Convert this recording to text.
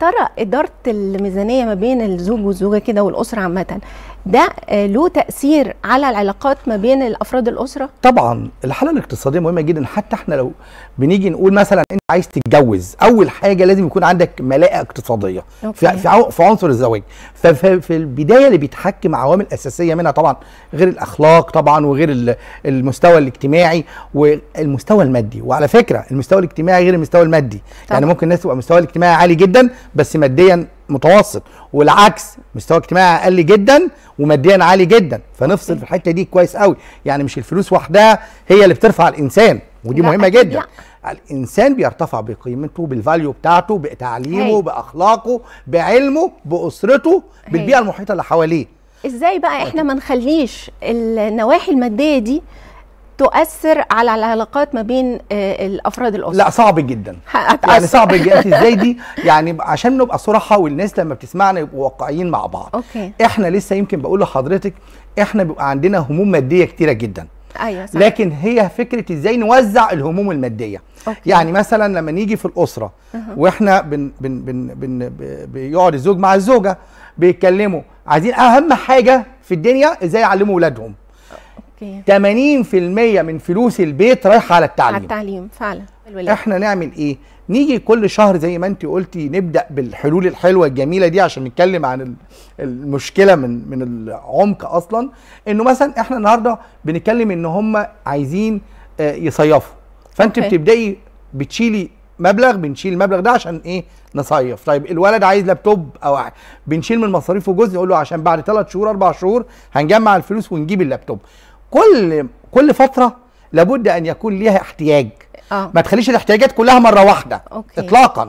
ترى اداره الميزانيه ما بين الزوج والزوجه كده والاسره عامه ده آه، له تاثير على العلاقات ما بين الافراد الاسره طبعا الحاله الاقتصاديه مهمه جدا حتى احنا لو بنيجي نقول مثلا انت عايز تتجوز اول حاجه لازم يكون عندك ملاءه اقتصاديه في في عنصر الزواج ففي البدايه اللي بيتحكم عوامل اساسيه منها طبعا غير الاخلاق طبعا وغير المستوى الاجتماعي والمستوى المادي وعلى فكره المستوى الاجتماعي غير المستوى المادي طبعا. يعني ممكن الناس تبقى مستواها الاجتماعي عالي جدا بس ماديا متوسط والعكس مستوى اجتماعي اقل جدا وماديا عالي جدا فنفصل في الحته دي كويس قوي يعني مش الفلوس وحدها هي اللي بترفع الانسان ودي مهمه جدا لا. الانسان بيرتفع بقيمته بالفاليو بتاعته بتعليمه هي. باخلاقه بعلمه باسرته بالبيئه المحيطه اللي حواليه ازاي بقى احنا ما نخليش النواحي الماديه دي تؤثر على العلاقات ما بين آه، الافراد الاسره لا صعب جدا هتأثر. يعني صعب جدا ازاي دي يعني عشان نبقى صراحه والناس لما بتسمعنا يبقوا واقعيين مع بعض أوكي. احنا لسه يمكن بقول لحضرتك احنا بيبقى عندنا هموم ماديه كتيره جدا ايوه صح. لكن هي فكره ازاي نوزع الهموم الماديه أوكي. يعني مثلا لما نيجي في الاسره أه. واحنا بن بن بن بن بيقعد الزوج مع الزوجه بيتكلموا عايزين اهم حاجه في الدنيا ازاي يعلموا اولادهم اوكي 80% من فلوس البيت رايحه على التعليم على التعليم فعلا الولاد. احنا نعمل ايه نيجي كل شهر زي ما انت قلتي نبدا بالحلول الحلوه الجميله دي عشان نتكلم عن المشكله من من العمق اصلا انه مثلا احنا النهارده بنتكلم ان هم عايزين آه، يصيفوا فانت أوكي. بتبداي بتشيلي مبلغ بنشيل المبلغ ده عشان ايه نصيف طيب الولد عايز لابتوب او بنشيل من مصاريفه جزء نقول له عشان بعد ثلاث شهور اربع شهور هنجمع الفلوس ونجيب اللابتوب كل كل فتره لابد ان يكون ليها احتياج آه. ما تخليش الاحتياجات كلها مره واحده أوكي. اطلاقا